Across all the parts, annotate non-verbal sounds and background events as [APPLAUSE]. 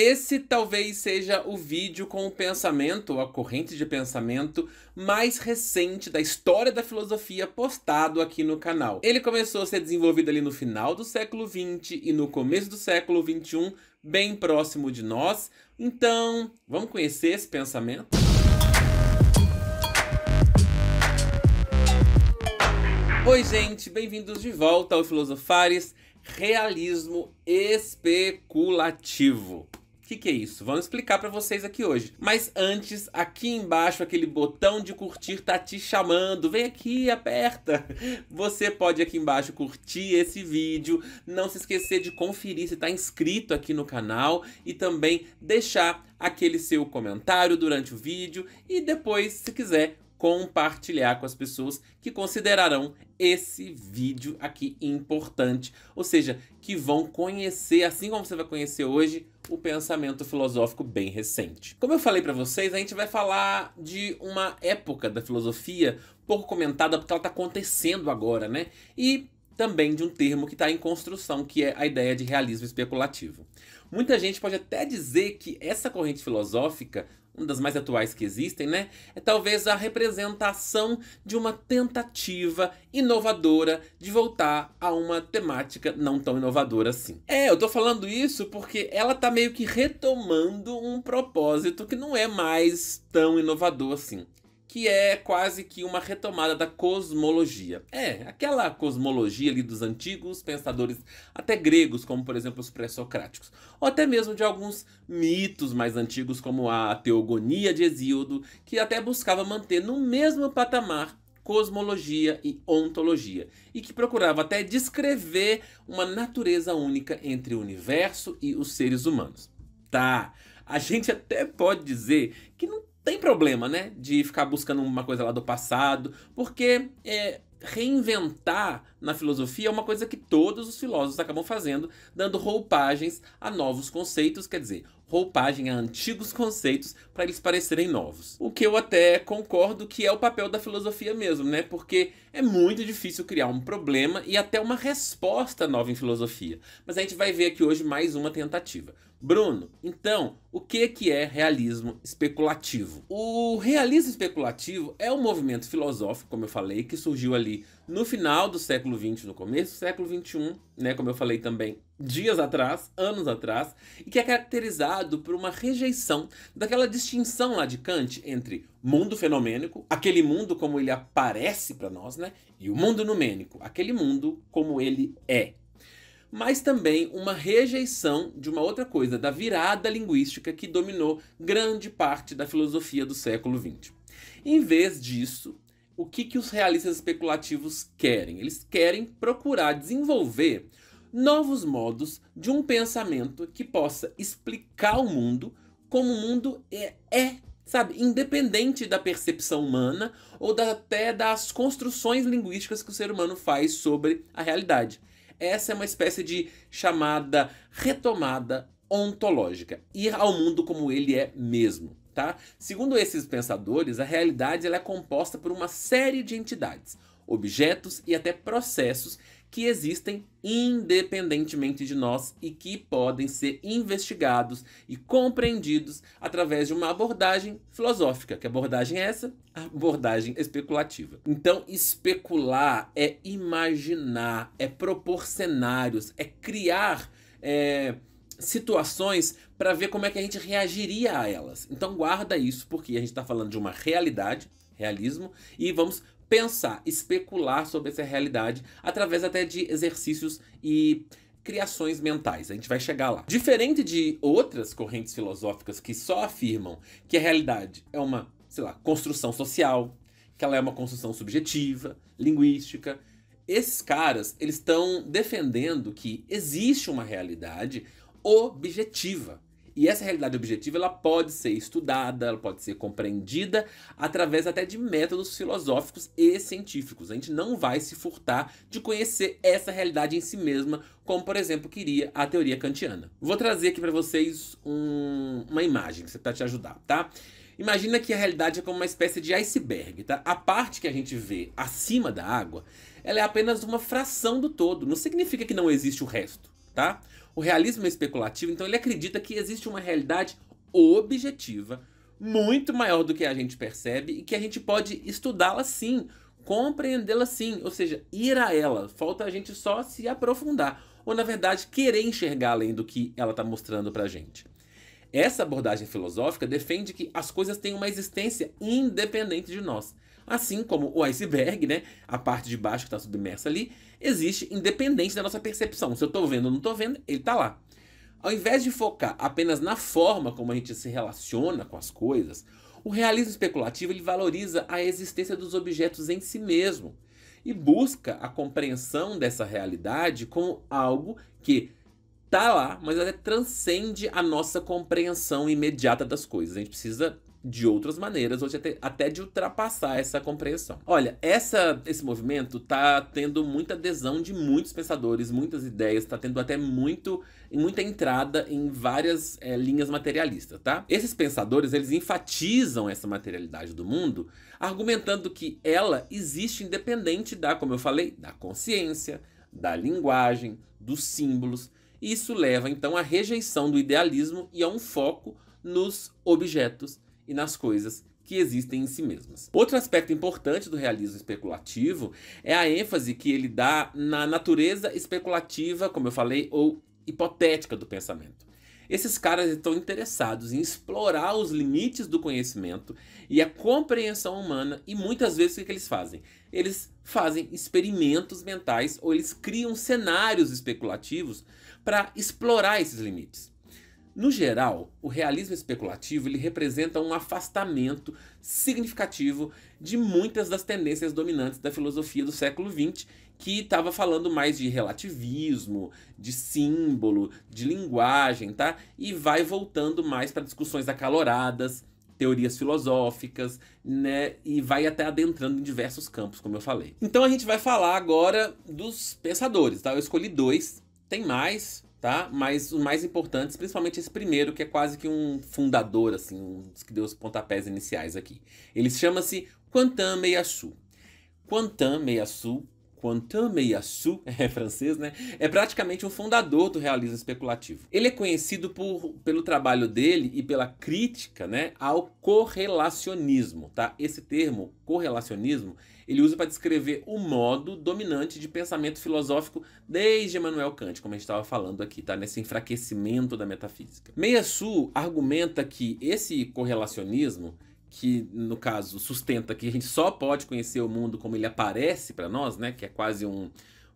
Esse talvez seja o vídeo com o pensamento, ou a corrente de pensamento, mais recente da história da filosofia postado aqui no canal. Ele começou a ser desenvolvido ali no final do século XX e no começo do século XXI, bem próximo de nós. Então, vamos conhecer esse pensamento? Oi, gente, bem-vindos de volta ao Filosofares Realismo Especulativo que, que é isso? Vamos explicar para vocês aqui hoje. Mas antes, aqui embaixo, aquele botão de curtir tá te chamando. Vem aqui, aperta. Você pode aqui embaixo curtir esse vídeo. Não se esquecer de conferir se está inscrito aqui no canal e também deixar aquele seu comentário durante o vídeo e depois, se quiser, compartilhar com as pessoas que considerarão esse vídeo aqui importante, ou seja, que vão conhecer, assim como você vai conhecer hoje, o pensamento filosófico bem recente. Como eu falei para vocês, a gente vai falar de uma época da filosofia pouco comentada porque ela está acontecendo agora, né? E também de um termo que está em construção, que é a ideia de realismo especulativo. Muita gente pode até dizer que essa corrente filosófica uma das mais atuais que existem, né? É talvez a representação de uma tentativa inovadora de voltar a uma temática não tão inovadora assim. É, eu tô falando isso porque ela tá meio que retomando um propósito que não é mais tão inovador assim que é quase que uma retomada da cosmologia. É, aquela cosmologia ali dos antigos pensadores, até gregos, como por exemplo os pré-socráticos, ou até mesmo de alguns mitos mais antigos, como a Teogonia de Hesíodo, que até buscava manter no mesmo patamar cosmologia e ontologia, e que procurava até descrever uma natureza única entre o universo e os seres humanos. Tá, a gente até pode dizer que não tem problema, né? De ficar buscando uma coisa lá do passado, porque é, reinventar na filosofia é uma coisa que todos os filósofos acabam fazendo, dando roupagens a novos conceitos. Quer dizer, roupagem a antigos conceitos para eles parecerem novos. O que eu até concordo que é o papel da filosofia mesmo, né? Porque é muito difícil criar um problema e até uma resposta nova em filosofia. Mas a gente vai ver aqui hoje mais uma tentativa. Bruno, então, o que que é realismo especulativo? O realismo especulativo é um movimento filosófico, como eu falei, que surgiu ali no final do século XX, no começo do século XXI, né, como eu falei também dias atrás, anos atrás, e que é caracterizado por uma rejeição daquela distinção lá de Kant entre mundo fenomênico, aquele mundo como ele aparece para nós, né, e o mundo numênico, aquele mundo como ele é. Mas também uma rejeição de uma outra coisa, da virada linguística que dominou grande parte da filosofia do século XX. Em vez disso, o que, que os realistas especulativos querem? Eles querem procurar desenvolver novos modos de um pensamento que possa explicar o mundo como o mundo é, é sabe, independente da percepção humana ou da, até das construções linguísticas que o ser humano faz sobre a realidade. Essa é uma espécie de chamada retomada ontológica, ir ao mundo como ele é mesmo. Tá? Segundo esses pensadores, a realidade ela é composta por uma série de entidades, objetos e até processos que existem independentemente de nós e que podem ser investigados e compreendidos através de uma abordagem filosófica. Que abordagem é essa? A abordagem especulativa. Então, especular é imaginar, é propor cenários, é criar. É, situações para ver como é que a gente reagiria a elas. Então guarda isso porque a gente está falando de uma realidade, realismo, e vamos pensar, especular sobre essa realidade através até de exercícios e criações mentais. A gente vai chegar lá. Diferente de outras correntes filosóficas que só afirmam que a realidade é uma, sei lá, construção social, que ela é uma construção subjetiva, linguística, esses caras, eles estão defendendo que existe uma realidade objetiva, e essa realidade objetiva ela pode ser estudada, ela pode ser compreendida através até de métodos filosóficos e científicos. A gente não vai se furtar de conhecer essa realidade em si mesma, como por exemplo queria a teoria kantiana. Vou trazer aqui para vocês um, uma imagem para tá te ajudar, tá? Imagina que a realidade é como uma espécie de iceberg, tá? A parte que a gente vê acima da água, ela é apenas uma fração do todo. Não significa que não existe o resto, tá? O realismo é especulativo, então ele acredita que existe uma realidade objetiva muito maior do que a gente percebe e que a gente pode estudá-la sim, compreendê-la sim, ou seja, ir a ela. Falta a gente só se aprofundar, ou na verdade querer enxergar além do que ela está mostrando para a gente. Essa abordagem filosófica defende que as coisas têm uma existência independente de nós. Assim como o iceberg, né? A parte de baixo que está submersa ali, existe independente da nossa percepção. Se eu estou vendo ou não estou vendo, ele está lá. Ao invés de focar apenas na forma como a gente se relaciona com as coisas, o realismo especulativo ele valoriza a existência dos objetos em si mesmo e busca a compreensão dessa realidade como algo que está lá, mas ela transcende a nossa compreensão imediata das coisas. A gente precisa de outras maneiras, hoje até, até de ultrapassar essa compreensão. Olha, essa, esse movimento está tendo muita adesão de muitos pensadores, muitas ideias, está tendo até muito, muita entrada em várias é, linhas materialistas, tá? Esses pensadores, eles enfatizam essa materialidade do mundo, argumentando que ela existe independente da, como eu falei, da consciência, da linguagem, dos símbolos. E isso leva então à rejeição do idealismo e a um foco nos objetos e nas coisas que existem em si mesmas. Outro aspecto importante do realismo especulativo é a ênfase que ele dá na natureza especulativa, como eu falei, ou hipotética do pensamento. Esses caras estão interessados em explorar os limites do conhecimento e a compreensão humana, e muitas vezes o que, eles fazem? Eles fazem experimentos mentais ou eles criam cenários especulativos para explorar esses limites. No geral, o realismo especulativo ele representa um afastamento significativo de muitas das tendências dominantes da filosofia do século XX, que estava falando mais de relativismo, de símbolo, de linguagem, tá? E vai voltando mais para discussões acaloradas, teorias filosóficas, né? E vai até adentrando em diversos campos, como eu falei. Então a gente vai falar agora dos pensadores, tá? Eu escolhi dois, tem mais, tá? Mas os mais importantes, principalmente esse primeiro, que é quase que um fundador, assim, um dos que deu os pontapés iniciais aqui. Ele chama-se Quantan Meiaçu. Quantan Meiaçu Quentin Meillassoux, [LAUGHS] é francês, né? É praticamente o fundador do realismo especulativo. Ele é conhecido por, pelo trabalho dele e pela crítica, né, ao correlacionismo, tá? Esse termo, correlacionismo, ele usa para descrever o modo dominante de pensamento filosófico desde Emmanuel Kant, como a gente estava falando aqui, tá? Nesse enfraquecimento da metafísica. Meillassoux argumenta que esse correlacionismo que no caso sustenta que a gente só pode conhecer o mundo como ele aparece para nós, né, que é quase um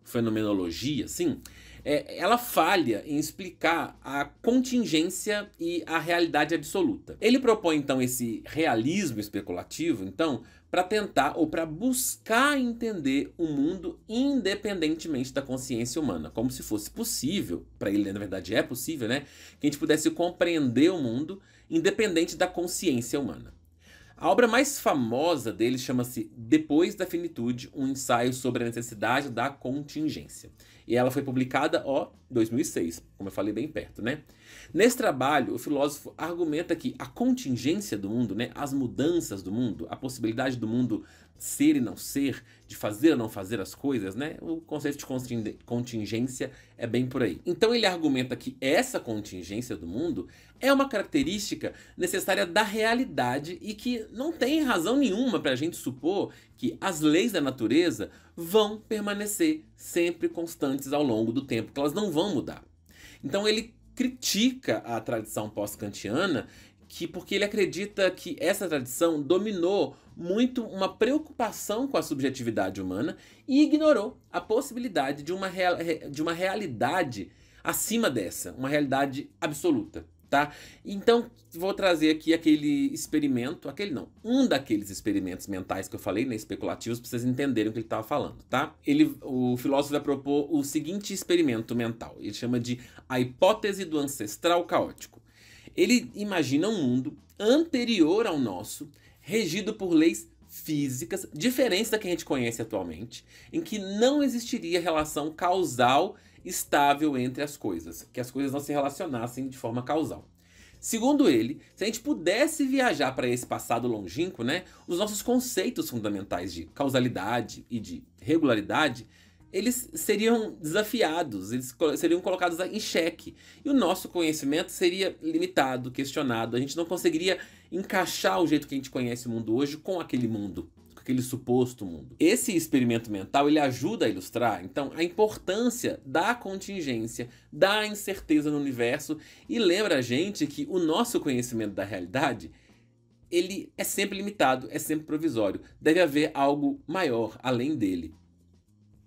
fenomenologia, assim, é, ela falha em explicar a contingência e a realidade absoluta. Ele propõe então esse realismo especulativo, então, para tentar ou para buscar entender o mundo independentemente da consciência humana, como se fosse possível, para ele na verdade é possível, né, que a gente pudesse compreender o mundo independente da consciência humana. A obra mais famosa dele chama-se Depois da Finitude, um ensaio sobre a necessidade da contingência. E ela foi publicada, ó, 2006, como eu falei bem perto, né? Nesse trabalho, o filósofo argumenta que a contingência do mundo, né, as mudanças do mundo, a possibilidade do mundo ser e não ser, de fazer ou não fazer as coisas, né? O conceito de contingência é bem por aí. Então ele argumenta que essa contingência do mundo é uma característica necessária da realidade e que não tem razão nenhuma para a gente supor que as leis da natureza vão permanecer sempre constantes ao longo do tempo, que elas não vão vão mudar. Então ele critica a tradição pós-kantiana que porque ele acredita que essa tradição dominou muito uma preocupação com a subjetividade humana e ignorou a possibilidade de uma, de uma realidade acima dessa, uma realidade absoluta tá? Então, vou trazer aqui aquele experimento, aquele não, um daqueles experimentos mentais que eu falei, né, especulativos, para vocês entenderem o que ele estava falando, tá? Ele, o filósofo vai propor o seguinte experimento mental, ele chama de a hipótese do ancestral caótico. Ele imagina um mundo anterior ao nosso, regido por leis físicas diferentes da que a gente conhece atualmente, em que não existiria relação causal estável entre as coisas, que as coisas não se relacionassem de forma causal. Segundo ele, se a gente pudesse viajar para esse passado longínquo, né, os nossos conceitos fundamentais de causalidade e de regularidade eles seriam desafiados, eles seriam colocados em xeque. E o nosso conhecimento seria limitado, questionado. A gente não conseguiria encaixar o jeito que a gente conhece o mundo hoje com aquele mundo aquele suposto mundo. Esse experimento mental ele ajuda a ilustrar, então, a importância da contingência, da incerteza no universo e lembra a gente que o nosso conhecimento da realidade ele é sempre limitado, é sempre provisório. Deve haver algo maior além dele.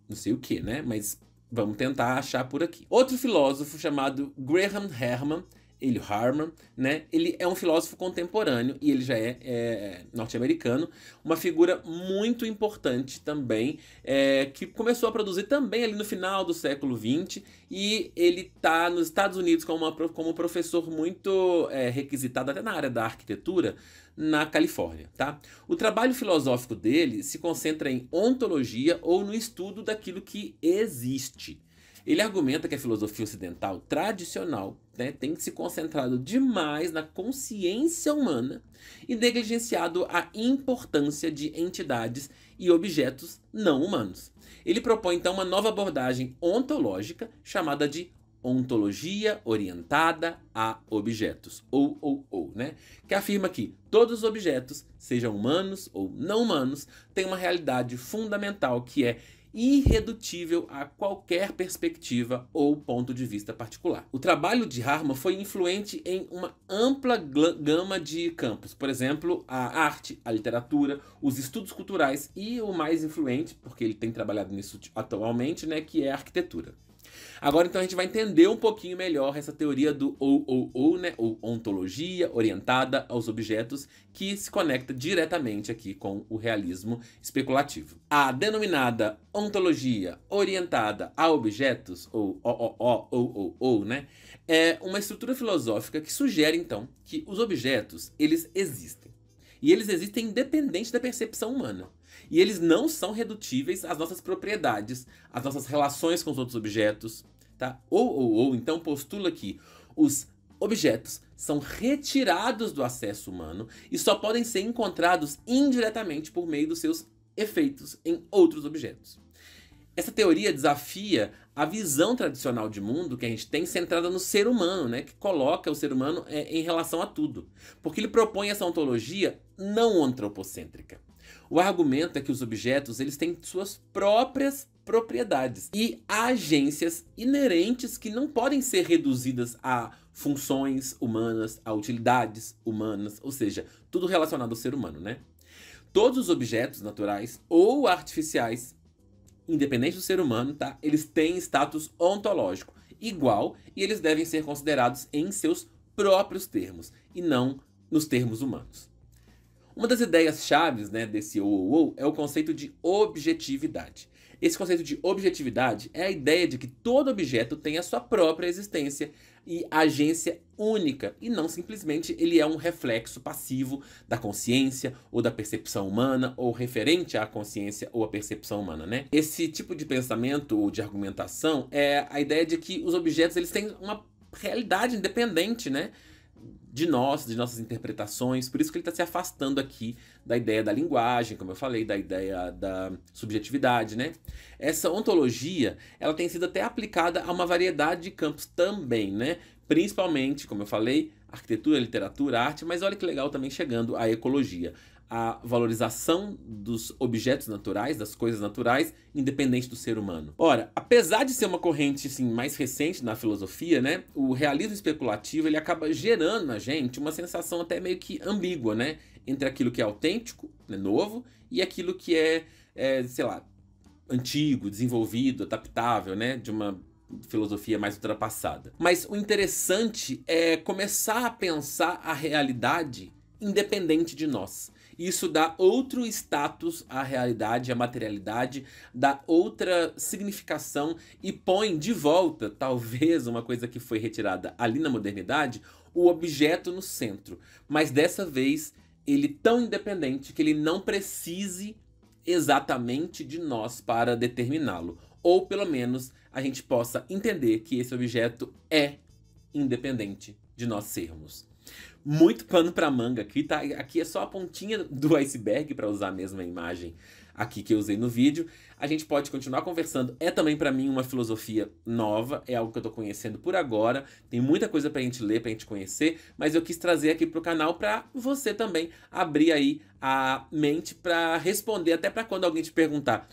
Não sei o que, né? Mas vamos tentar achar por aqui. Outro filósofo chamado Graham Herman ele Harman, né? Ele é um filósofo contemporâneo e ele já é, é norte-americano, uma figura muito importante também, é, que começou a produzir também ali no final do século XX e ele está nos Estados Unidos como, uma, como um professor muito é, requisitado até na área da arquitetura na Califórnia, tá? O trabalho filosófico dele se concentra em ontologia ou no estudo daquilo que existe. Ele argumenta que a filosofia ocidental tradicional né, tem se concentrado demais na consciência humana e negligenciado a importância de entidades e objetos não humanos. Ele propõe então uma nova abordagem ontológica chamada de ontologia orientada a objetos, ou ou ou, né? Que afirma que todos os objetos, sejam humanos ou não humanos, têm uma realidade fundamental que é irredutível a qualquer perspectiva ou ponto de vista particular. O trabalho de Harman foi influente em uma ampla gama de campos, por exemplo, a arte, a literatura, os estudos culturais e o mais influente, porque ele tem trabalhado nisso atualmente, né, que é a arquitetura. Agora então a gente vai entender um pouquinho melhor essa teoria do ou ou ou, né, ou ontologia orientada aos objetos que se conecta diretamente aqui com o realismo especulativo. A denominada ontologia orientada a objetos ou ou ou ou ou, né, é uma estrutura filosófica que sugere então que os objetos eles existem e eles existem independente da percepção humana. E eles não são redutíveis às nossas propriedades, às nossas relações com os outros objetos. Tá? Ou, ou, ou, então postula que os objetos são retirados do acesso humano e só podem ser encontrados indiretamente por meio dos seus efeitos em outros objetos. Essa teoria desafia a visão tradicional de mundo que a gente tem centrada no ser humano, né? Que coloca o ser humano é, em relação a tudo. Porque ele propõe essa ontologia não antropocêntrica. O argumento é que os objetos eles têm suas próprias propriedades e agências inerentes que não podem ser reduzidas a funções humanas, a utilidades humanas, ou seja, tudo relacionado ao ser humano, né? Todos os objetos naturais ou artificiais independente do ser humano, tá? Eles têm status ontológico igual e eles devem ser considerados em seus próprios termos e não nos termos humanos. Uma das ideias chaves né, desse OOO é o conceito de objetividade. Esse conceito de objetividade é a ideia de que todo objeto tem a sua própria existência e agência única, e não simplesmente ele é um reflexo passivo da consciência ou da percepção humana, ou referente à consciência ou à percepção humana, né? Esse tipo de pensamento ou de argumentação é a ideia de que os objetos eles têm uma realidade independente, né? de nós, de nossas interpretações. Por isso que ele está se afastando aqui da ideia da linguagem, como eu falei, da ideia da subjetividade, né? Essa ontologia, ela tem sido até aplicada a uma variedade de campos também, né? Principalmente, como eu falei, arquitetura, literatura, arte, mas olha que legal também chegando à ecologia a valorização dos objetos naturais, das coisas naturais, independente do ser humano. Ora, apesar de ser uma corrente assim, mais recente na filosofia, né, o realismo especulativo ele acaba gerando na gente uma sensação até meio que ambígua, né, entre aquilo que é autêntico, né, novo, e aquilo que é, é, sei lá, antigo, desenvolvido, adaptável, né, de uma filosofia mais ultrapassada. Mas o interessante é começar a pensar a realidade independente de nós isso dá outro status à realidade, à materialidade, dá outra significação e põe de volta, talvez, uma coisa que foi retirada ali na modernidade, o objeto no centro. Mas dessa vez, ele tão independente que ele não precise exatamente de nós para determiná-lo. Ou pelo menos a gente possa entender que esse objeto é independente de nós sermos muito pano para manga aqui, tá? Aqui é só a pontinha do iceberg para usar a mesma imagem aqui que eu usei no vídeo. A gente pode continuar conversando. É também para mim uma filosofia nova, é algo que eu estou conhecendo por agora. Tem muita coisa para a gente ler, para a gente conhecer, mas eu quis trazer aqui pro canal para você também abrir aí a mente para responder até para quando alguém te perguntar: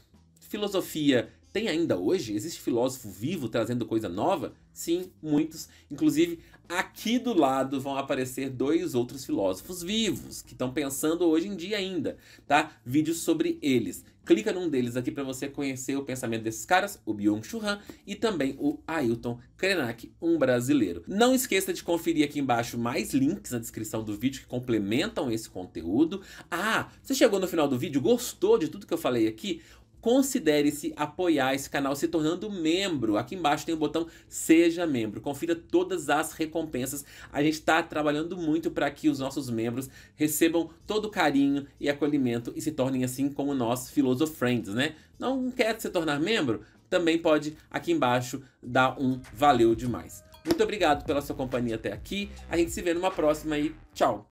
"Filosofia tem ainda hoje? Existe filósofo vivo trazendo coisa nova?" Sim, muitos. Inclusive, Aqui do lado vão aparecer dois outros filósofos vivos que estão pensando hoje em dia ainda, tá? Vídeos sobre eles. Clica num deles aqui para você conhecer o pensamento desses caras, o Byung-Chul Han e também o Ailton Krenak, um brasileiro. Não esqueça de conferir aqui embaixo mais links na descrição do vídeo que complementam esse conteúdo. Ah, você chegou no final do vídeo, gostou de tudo que eu falei aqui? considere-se apoiar esse canal se tornando membro. Aqui embaixo tem o botão Seja Membro. Confira todas as recompensas. A gente está trabalhando muito para que os nossos membros recebam todo o carinho e acolhimento e se tornem assim como nós, Filosofriends, né? Não quer se tornar membro? Também pode aqui embaixo dar um valeu demais. Muito obrigado pela sua companhia até aqui. A gente se vê numa próxima e tchau!